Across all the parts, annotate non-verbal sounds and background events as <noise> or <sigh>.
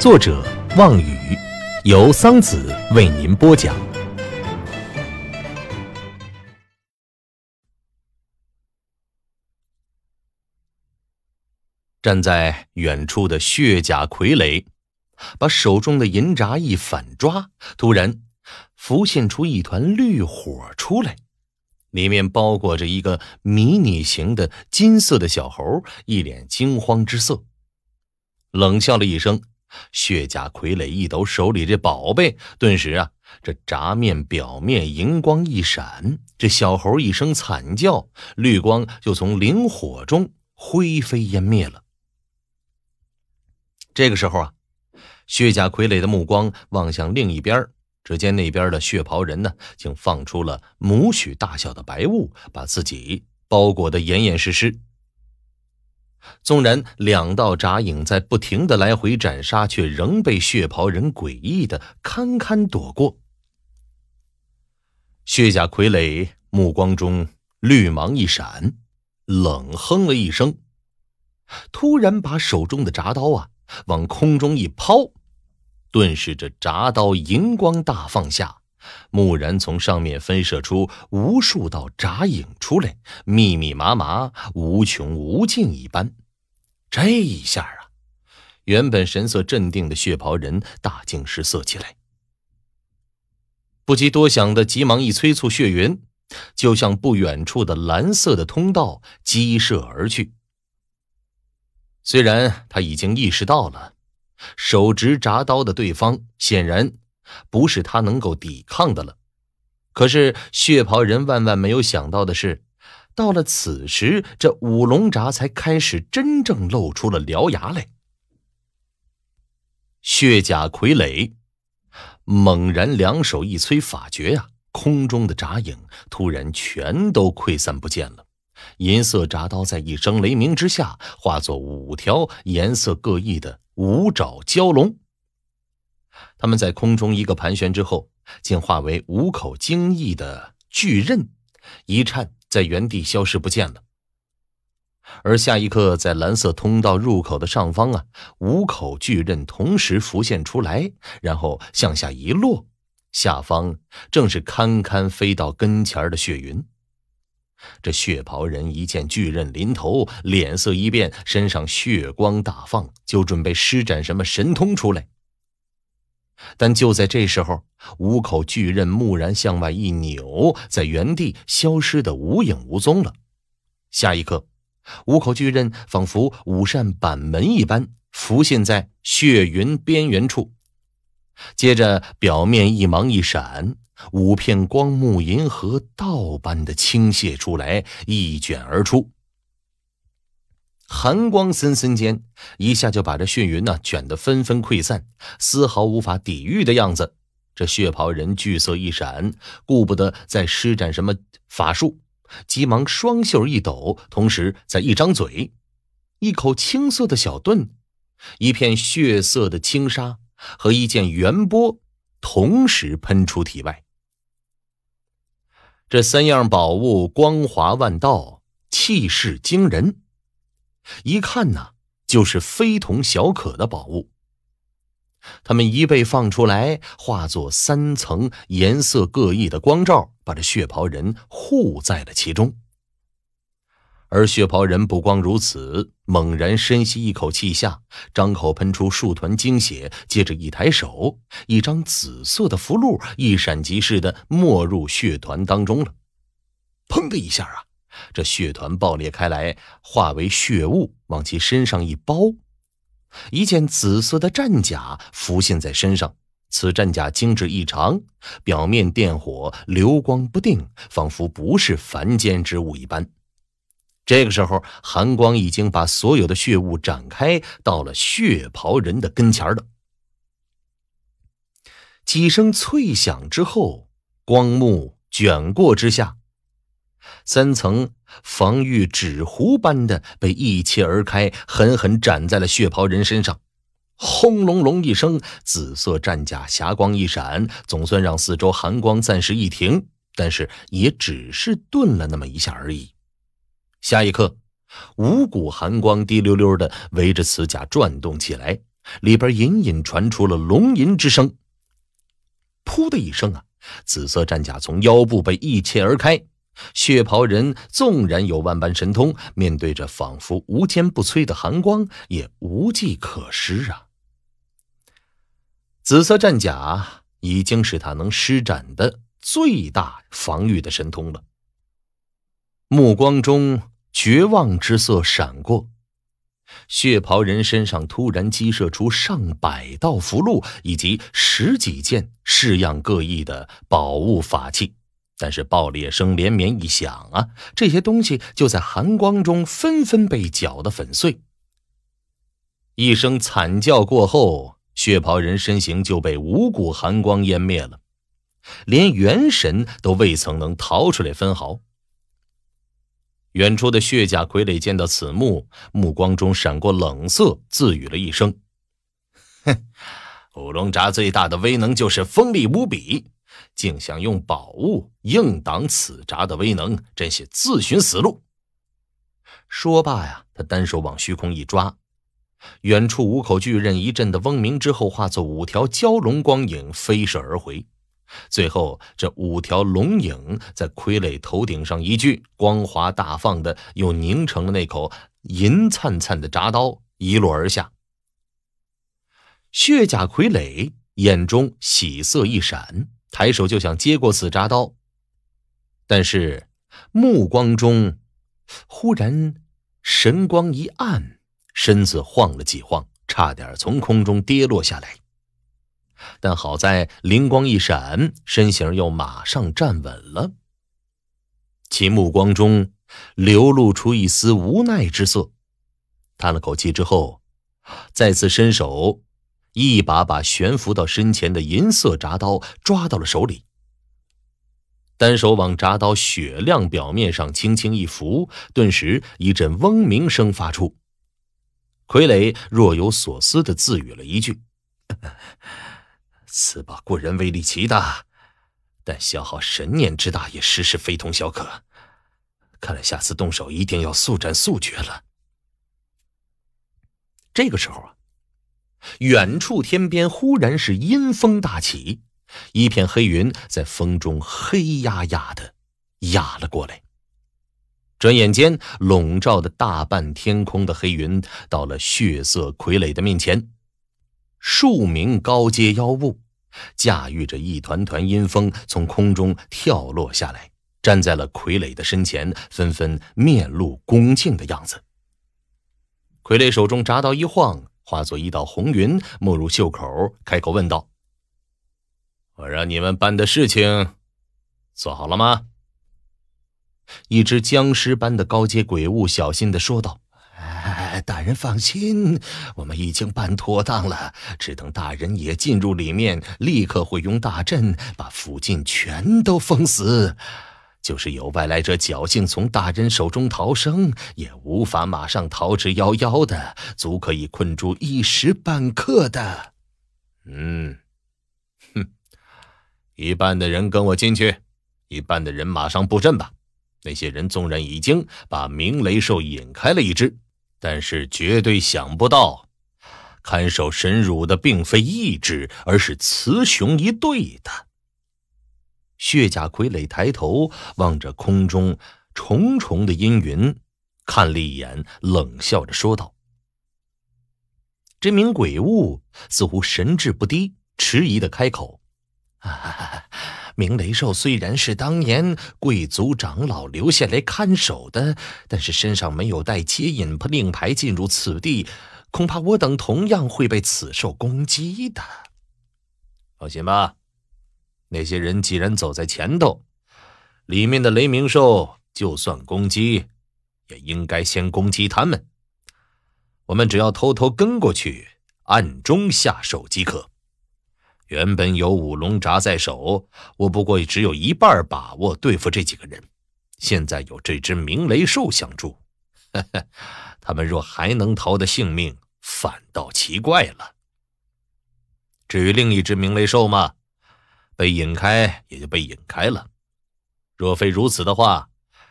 作者望雨，由桑子为您播讲。站在远处的血甲傀儡，把手中的银闸一反抓，突然浮现出一团绿火出来，里面包裹着一个迷你型的金色的小猴，一脸惊慌之色，冷笑了一声。血甲傀儡一抖手里这宝贝，顿时啊，这闸面表面荧光一闪，这小猴一声惨叫，绿光就从灵火中灰飞烟灭了。这个时候啊，血甲傀儡的目光望向另一边，只见那边的血袍人呢，竟放出了拇指大小的白雾，把自己包裹的严严实实。纵然两道铡影在不停的来回斩杀，却仍被血袍人诡异的堪堪躲过。血甲傀儡目光中绿芒一闪，冷哼了一声，突然把手中的铡刀啊往空中一抛，顿时这铡刀银光大放下。蓦然从上面分射出无数道铡影出来，密密麻麻，无穷无尽一般。这一下啊，原本神色镇定的血袍人大惊失色起来，不及多想的，急忙一催促血云，就向不远处的蓝色的通道激射而去。虽然他已经意识到了，手执铡刀的对方显然。不是他能够抵抗的了。可是血袍人万万没有想到的是，到了此时，这五龙闸才开始真正露出了獠牙来。血甲傀儡猛然两手一催法诀呀，空中的闸影突然全都溃散不见了。银色铡刀在一声雷鸣之下，化作五条颜色各异的五爪蛟龙。他们在空中一个盘旋之后，竟化为五口惊异的巨刃，一颤在原地消失不见了。而下一刻，在蓝色通道入口的上方啊，五口巨刃同时浮现出来，然后向下一落，下方正是堪堪飞到跟前的血云。这血袍人一见巨刃临头，脸色一变，身上血光大放，就准备施展什么神通出来。但就在这时候，五口巨刃蓦然向外一扭，在原地消失的无影无踪了。下一刻，五口巨刃仿佛五扇板门一般浮现在血云边缘处，接着表面一芒一闪，五片光幕银河倒般的倾泻出来，一卷而出。寒光森森间，一下就把这血云呢卷得纷纷溃散，丝毫无法抵御的样子。这血袍人惧色一闪，顾不得再施展什么法术，急忙双袖一抖，同时再一张嘴，一口青色的小盾，一片血色的轻纱和一件圆波，同时喷出体外。这三样宝物光华万道，气势惊人。一看呐，就是非同小可的宝物。他们一被放出来，化作三层颜色各异的光照，把这血袍人护在了其中。而血袍人不光如此，猛然深吸一口气，下张口喷出数团精血，接着一抬手，一张紫色的符箓一闪即逝的没入血团当中了。砰的一下啊！这血团爆裂开来，化为血雾，往其身上一包，一件紫色的战甲浮现在身上。此战甲精致异常，表面电火流光不定，仿佛不是凡间之物一般。这个时候，寒光已经把所有的血雾展开到了血袍人的跟前了。几声脆响之后，光幕卷过之下。三层防御纸糊般的被一切而开，狠狠斩在了血袍人身上。轰隆隆一声，紫色战甲霞光一闪，总算让四周寒光暂时一停，但是也只是顿了那么一下而已。下一刻，五股寒光滴溜溜的围着此甲转动起来，里边隐隐传出了龙吟之声。噗的一声啊，紫色战甲从腰部被一切而开。血袍人纵然有万般神通，面对着仿佛无坚不摧的寒光，也无计可施啊！紫色战甲已经是他能施展的最大防御的神通了。目光中绝望之色闪过，血袍人身上突然激射出上百道符箓，以及十几件式样各异的宝物法器。但是爆裂声连绵一响啊，这些东西就在寒光中纷纷被搅得粉碎。一声惨叫过后，血袍人身形就被五股寒光湮灭了，连元神都未曾能逃出来分毫。远处的血甲傀儡见到此幕，目光中闪过冷色，自语了一声：“哼，五龙闸最大的威能就是锋利无比。”竟想用宝物硬挡此闸的威能，真是自寻死路！说罢呀，他单手往虚空一抓，远处五口巨刃一阵的嗡鸣之后，化作五条蛟龙光影飞射而回。最后，这五条龙影在傀儡头顶上一聚，光华大放的，又凝成了那口银灿灿的铡刀，一落而下。血甲傀儡眼中喜色一闪。抬手就想接过紫扎刀，但是目光中忽然神光一暗，身子晃了几晃，差点从空中跌落下来。但好在灵光一闪，身形又马上站稳了。其目光中流露出一丝无奈之色，叹了口气之后，再次伸手。一把把悬浮到身前的银色铡刀抓到了手里，单手往铡刀雪亮表面上轻轻一拂，顿时一阵嗡鸣声发出。傀儡若有所思地自语了一句：“此把固然威力奇大，但消耗神念之大也实是非同小可。看来下次动手一定要速战速决了。”这个时候啊。远处天边忽然是阴风大起，一片黑云在风中黑压压的压了过来。转眼间，笼罩的大半天空的黑云到了血色傀儡的面前。数名高阶妖物驾驭着一团团阴风从空中跳落下来，站在了傀儡的身前，纷纷面露恭敬的样子。傀儡手中铡刀一晃。化作一道红云没入袖口，开口问道：“我让你们办的事情，做好了吗？”一只僵尸般的高阶鬼物小心的说道：“大人放心，我们已经办妥当了，只等大人也进入里面，立刻会用大阵把附近全都封死。”就是有外来者侥幸从大人手中逃生，也无法马上逃之夭夭的，足可以困住一时半刻的。嗯，哼，一半的人跟我进去，一半的人马上布阵吧。那些人纵然已经把明雷兽引开了一只，但是绝对想不到，看守神乳的并非一只，而是雌雄一对的。血甲傀儡抬头望着空中重重的阴云，看了一眼，冷笑着说道：“这名鬼物似乎神智不低，迟疑的开口：‘ <laughs> 明雷兽虽然是当年贵族长老留下来看守的，但是身上没有带接引令牌进入此地，恐怕我等同样会被此兽攻击的。’放心吧。”那些人既然走在前头，里面的雷鸣兽就算攻击，也应该先攻击他们。我们只要偷偷跟过去，暗中下手即可。原本有五龙闸在手，我不过只有一半把握对付这几个人。现在有这只鸣雷兽相助，<laughs> 他们若还能逃得性命，反倒奇怪了。至于另一只鸣雷兽嘛。被引开也就被引开了，若非如此的话，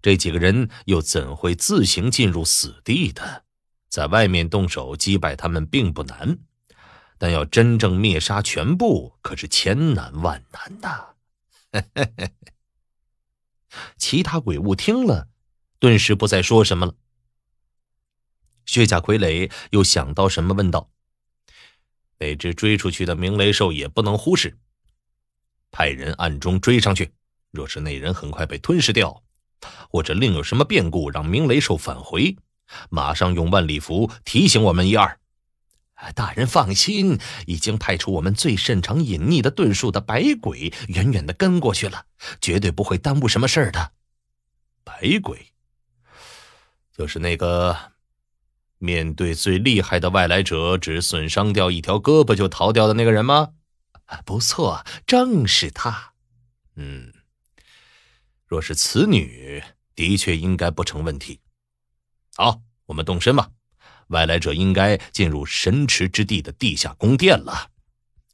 这几个人又怎会自行进入死地的？在外面动手击败他们并不难，但要真正灭杀全部，可是千难万难的。<laughs> 其他鬼物听了，顿时不再说什么了。血甲傀儡又想到什么，问道：“那只追出去的明雷兽也不能忽视。”派人暗中追上去，若是那人很快被吞噬掉，或者另有什么变故让明雷兽返回，马上用万里符提醒我们一二。大人放心，已经派出我们最擅长隐匿的遁术的白鬼，远远的跟过去了，绝对不会耽误什么事儿的。白鬼，就是那个面对最厉害的外来者，只损伤掉一条胳膊就逃掉的那个人吗？啊，不错，正是他。嗯，若是此女，的确应该不成问题。好，我们动身吧。外来者应该进入神池之地的地下宫殿了。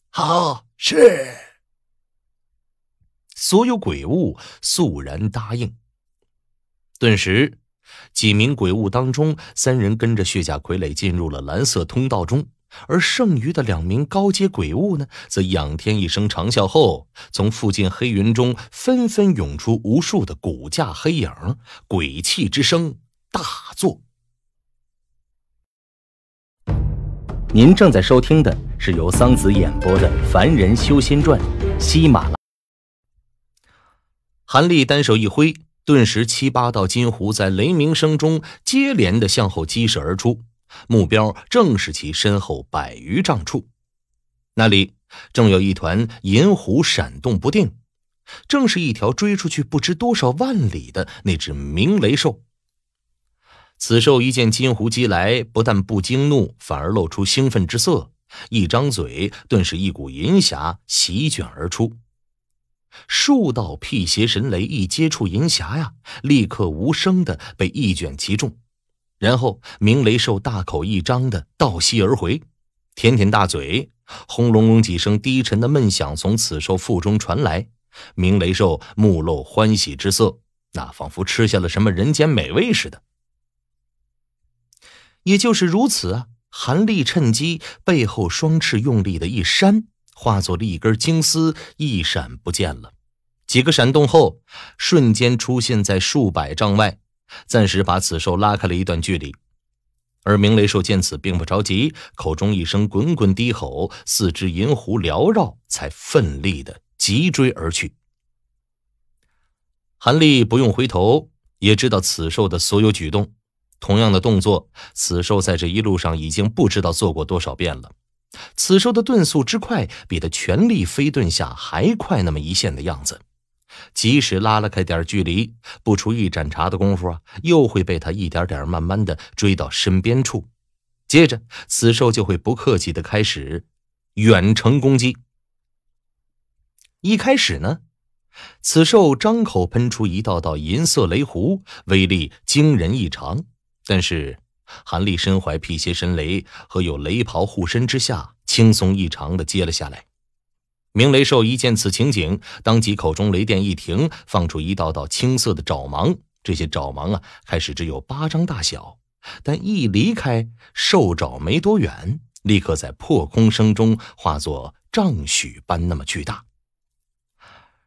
好，是。所有鬼物肃然答应。顿时，几名鬼物当中，三人跟着血甲傀儡进入了蓝色通道中。而剩余的两名高阶鬼物呢，则仰天一声长啸后，从附近黑云中纷纷涌出无数的骨架黑影，鬼气之声大作。您正在收听的是由桑子演播的《凡人修仙传》，西马拉。韩立单手一挥，顿时七八道金狐在雷鸣声中接连的向后激射而出。目标正是其身后百余丈处，那里正有一团银狐闪动不定，正是一条追出去不知多少万里的那只鸣雷兽。此兽一见金狐击来，不但不惊怒，反而露出兴奋之色，一张嘴，顿时一股银霞席卷而出，数道辟邪神雷一接触银霞呀，立刻无声的被一卷其中。然后，明雷兽大口一张的倒吸而回，舔舔大嘴，轰隆隆几声低沉的闷响从此兽腹中传来。明雷兽目露欢喜之色，那仿佛吃下了什么人间美味似的。也就是如此啊，韩立趁机背后双翅用力的一扇，化作了一根金丝，一闪不见了。几个闪动后，瞬间出现在数百丈外。暂时把此兽拉开了一段距离，而明雷兽见此并不着急，口中一声滚滚低吼，四肢银狐缭绕，才奋力的急追而去。韩立不用回头，也知道此兽的所有举动。同样的动作，此兽在这一路上已经不知道做过多少遍了。此兽的遁速之快，比他全力飞遁下还快那么一线的样子。即使拉了开点距离，不出一盏茶的功夫啊，又会被他一点点慢慢的追到身边处。接着，此兽就会不客气的开始远程攻击。一开始呢，此兽张口喷出一道道银色雷弧，威力惊人异常。但是，韩立身怀辟邪神雷和有雷袍护身之下，轻松异常的接了下来。明雷兽一见此情景，当即口中雷电一停，放出一道道青色的爪芒。这些爪芒啊，开始只有巴掌大小，但一离开兽爪没多远，立刻在破空声中化作丈许般那么巨大。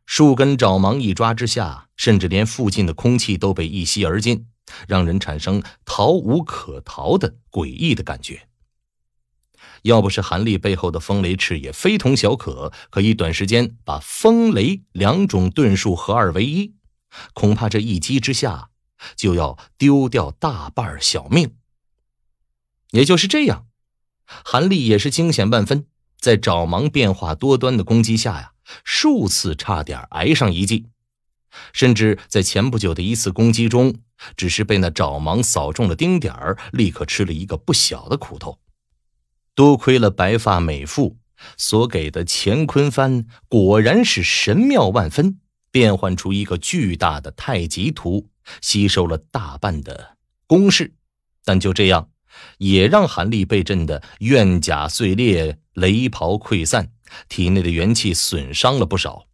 数根爪芒一抓之下，甚至连附近的空气都被一吸而尽，让人产生逃无可逃的诡异的感觉。要不是韩立背后的风雷翅也非同小可，可以短时间把风雷两种遁术合二为一，恐怕这一击之下，就要丢掉大半小命。也就是这样，韩立也是惊险万分，在爪芒变化多端的攻击下呀，数次差点挨上一记，甚至在前不久的一次攻击中，只是被那爪芒扫中了丁点儿，立刻吃了一个不小的苦头。多亏了白发美妇所给的乾坤幡，果然是神妙万分，变换出一个巨大的太极图，吸收了大半的攻势。但就这样，也让韩立被震得怨甲碎裂，雷袍溃散，体内的元气损伤了不少。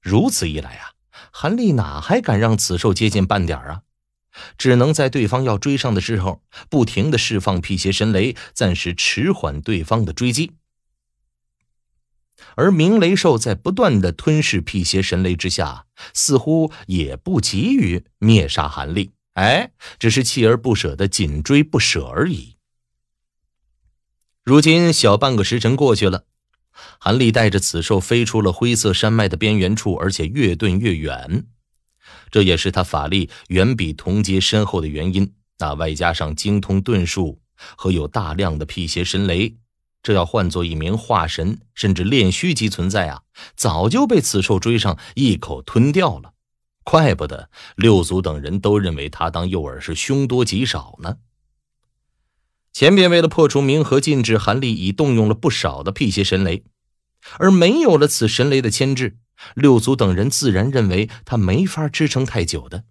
如此一来啊，韩立哪还敢让此兽接近半点啊？只能在对方要追上的时候，不停的释放辟邪神雷，暂时迟缓对方的追击。而明雷兽在不断的吞噬辟邪神雷之下，似乎也不急于灭杀韩立，哎，只是锲而不舍的紧追不舍而已。如今小半个时辰过去了，韩立带着此兽飞出了灰色山脉的边缘处，而且越遁越远。这也是他法力远比同阶深厚的原因，那外加上精通遁术和有大量的辟邪神雷，这要换做一名化神甚至炼虚级存在啊，早就被此兽追上一口吞掉了。怪不得六祖等人都认为他当诱饵是凶多吉少呢。前边为了破除冥河禁制，韩立已动用了不少的辟邪神雷，而没有了此神雷的牵制。六祖等人自然认为他没法支撑太久的。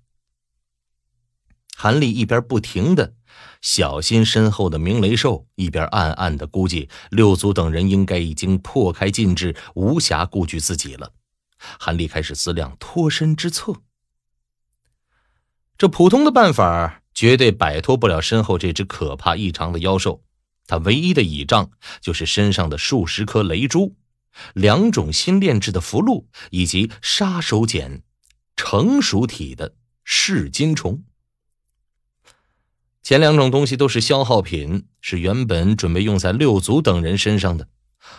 韩立一边不停的小心身后的明雷兽，一边暗暗的估计六祖等人应该已经破开禁制，无暇顾及自己了。韩立开始思量脱身之策。这普通的办法绝对摆脱不了身后这只可怕异常的妖兽，他唯一的倚仗就是身上的数十颗雷珠。两种新炼制的符箓以及杀手锏，成熟体的噬金虫。前两种东西都是消耗品，是原本准备用在六祖等人身上的。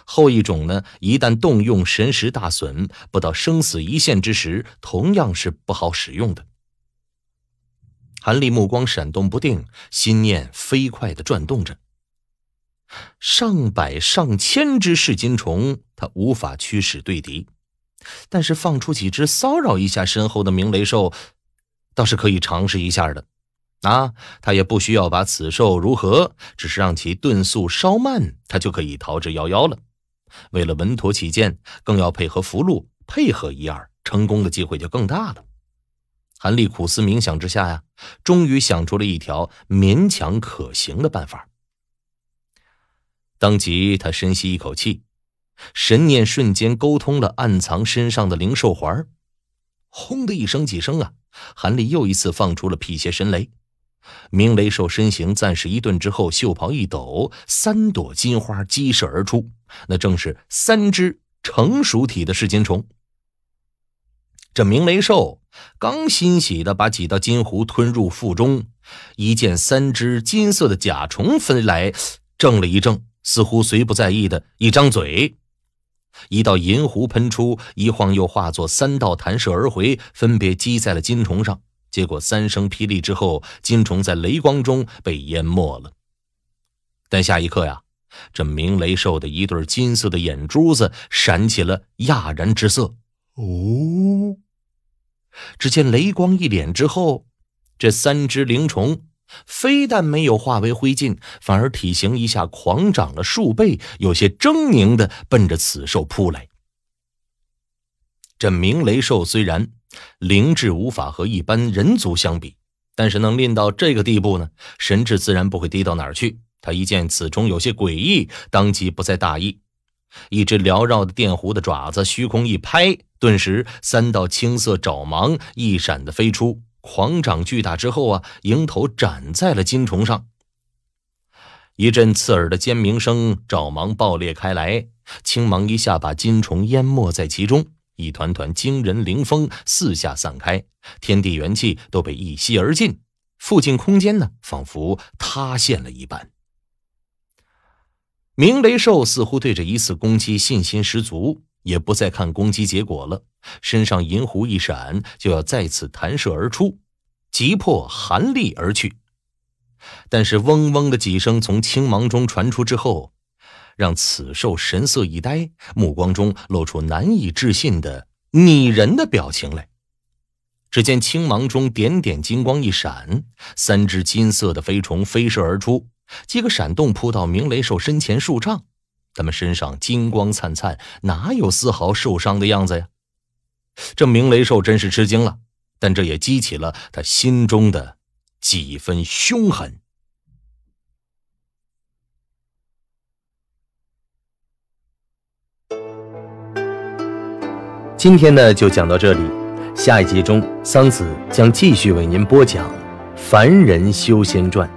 后一种呢，一旦动用，神识大损，不到生死一线之时，同样是不好使用的。韩立目光闪动不定，心念飞快地转动着。上百上千只噬金虫，他无法驱使对敌，但是放出几只骚扰一下身后的明雷兽，倒是可以尝试一下的。啊，他也不需要把此兽如何，只是让其遁速稍慢，他就可以逃之夭夭了。为了稳妥起见，更要配合符箓配合一二，成功的机会就更大了。韩立苦思冥想之下呀，终于想出了一条勉强可行的办法。当即，他深吸一口气，神念瞬间沟通了暗藏身上的灵兽环。轰的一声，几声啊！韩立又一次放出了辟邪神雷。明雷兽身形暂时一顿之后，袖袍一抖，三朵金花激射而出，那正是三只成熟体的噬金虫。这明雷兽刚欣喜的把几道金狐吞入腹中，一见三只金色的甲虫飞来，怔了一怔。似乎随不在意的一张嘴，一道银弧喷出，一晃又化作三道弹射而回，分别击在了金虫上。结果三声霹雳之后，金虫在雷光中被淹没了。但下一刻呀，这鸣雷兽的一对金色的眼珠子闪起了讶然之色。哦，只见雷光一脸之后，这三只灵虫。非但没有化为灰烬，反而体型一下狂长了数倍，有些狰狞的奔着此兽扑来。这明雷兽虽然灵智无法和一般人族相比，但是能练到这个地步呢，神智自然不会低到哪儿去。他一见此中有些诡异，当即不再大意，一只缭绕的电弧的爪子虚空一拍，顿时三道青色爪芒一闪的飞出。狂涨巨大之后啊，迎头斩在了金虫上，一阵刺耳的尖鸣声，爪芒爆裂开来，青芒一下把金虫淹没在其中，一团团惊人灵风四下散开，天地元气都被一吸而尽，附近空间呢，仿佛塌陷了一般。明雷兽似乎对这一次攻击信心十足。也不再看攻击结果了，身上银狐一闪，就要再次弹射而出，急迫寒力而去。但是嗡嗡的几声从青芒中传出之后，让此兽神色一呆，目光中露出难以置信的拟人的表情来。只见青芒中点点金光一闪，三只金色的飞虫飞射而出，几个闪动扑到明雷兽身前数丈。他们身上金光灿灿，哪有丝毫受伤的样子呀？这明雷兽真是吃惊了，但这也激起了他心中的几分凶狠。今天呢，就讲到这里，下一集中，桑梓将继续为您播讲《凡人修仙传》。